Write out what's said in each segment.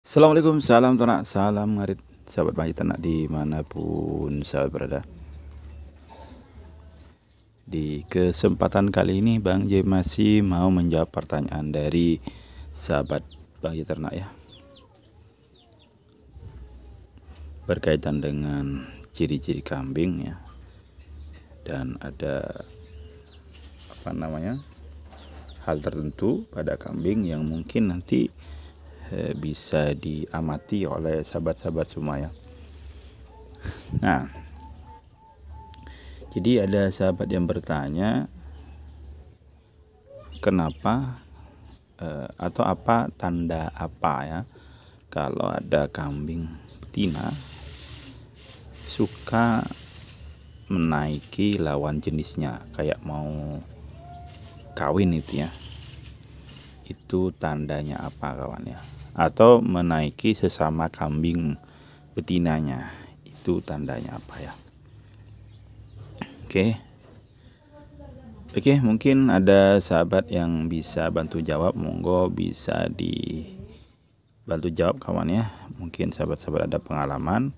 Assalamualaikum, salam ternak, salam ngarit Sahabat pagi ternak dimanapun sahabat berada Di kesempatan kali ini Bang J masih mau menjawab pertanyaan dari sahabat pagi ternak ya Berkaitan dengan ciri-ciri kambing ya Dan ada apa namanya hal tertentu pada kambing yang mungkin nanti Eh, bisa diamati oleh sahabat-sahabat semua ya. Nah, jadi ada sahabat yang bertanya kenapa eh, atau apa tanda apa ya kalau ada kambing betina suka menaiki lawan jenisnya kayak mau kawin itu ya itu tandanya apa kawan ya atau menaiki sesama kambing betinanya. Itu tandanya apa ya? Oke. Oke, mungkin ada sahabat yang bisa bantu jawab, monggo bisa di bantu jawab kawan ya. Mungkin sahabat-sahabat ada pengalaman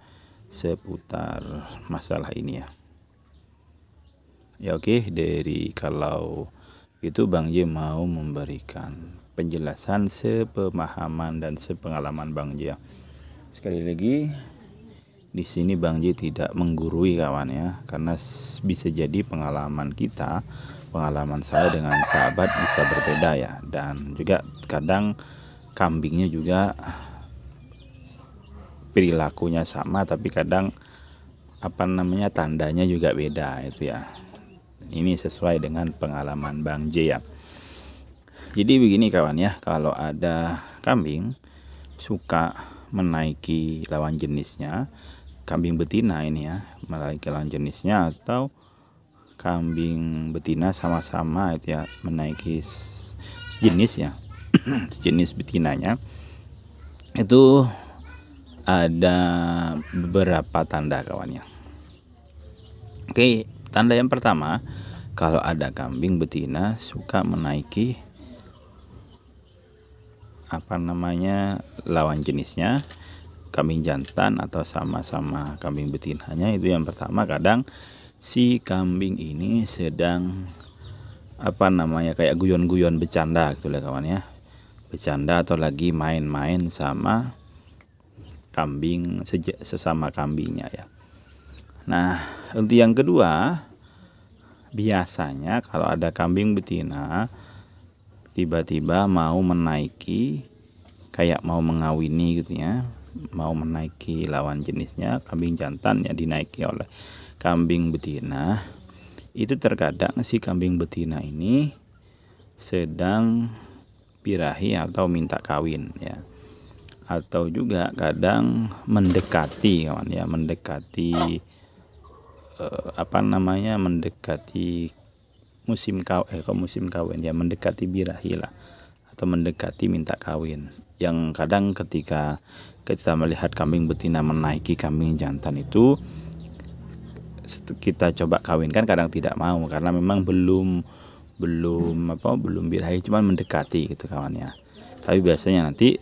seputar masalah ini ya. Ya oke, dari kalau itu Bang J mau memberikan penjelasan sepemahaman dan sepengalaman Bang Ji Sekali lagi di sini Bang Ji tidak menggurui kawan ya karena bisa jadi pengalaman kita pengalaman saya dengan sahabat bisa berbeda ya dan juga kadang kambingnya juga perilakunya sama tapi kadang apa namanya tandanya juga beda itu ya ini sesuai dengan pengalaman Bang J ya jadi begini kawan ya, kalau ada kambing suka menaiki lawan jenisnya, kambing betina ini ya, menaiki lawan jenisnya atau kambing betina sama-sama itu ya menaiki jenis ya, jenis betinanya itu ada beberapa tanda kawannya. Oke, tanda yang pertama kalau ada kambing betina suka menaiki apa namanya lawan jenisnya kambing jantan atau sama-sama kambing betinanya itu yang pertama kadang si kambing ini sedang apa namanya kayak guyon-guyon bercanda gitu lah kawan ya bercanda atau lagi main-main sama kambing sesama kambingnya ya nah untuk yang kedua biasanya kalau ada kambing betina tiba-tiba mau menaiki kayak mau mengawini gitu ya mau menaiki lawan jenisnya kambing jantan ya dinaiki oleh kambing betina itu terkadang si kambing betina ini sedang pirahi atau minta kawin ya atau juga kadang mendekati kawan ya mendekati eh, apa namanya mendekati musim kawin, eh, kok musim kawin ya mendekati birahi lah atau mendekati minta kawin yang kadang ketika kita melihat kambing betina menaiki kambing jantan itu kita coba kawinkan kadang tidak mau karena memang belum belum apa belum birahi cuman mendekati gitu kawannya tapi biasanya nanti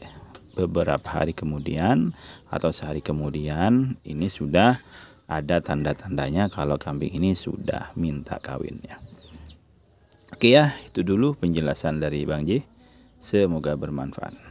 beberapa hari kemudian atau sehari kemudian ini sudah ada tanda-tandanya kalau kambing ini sudah minta kawinnya Oke ya, itu dulu penjelasan dari Bang J. Semoga bermanfaat.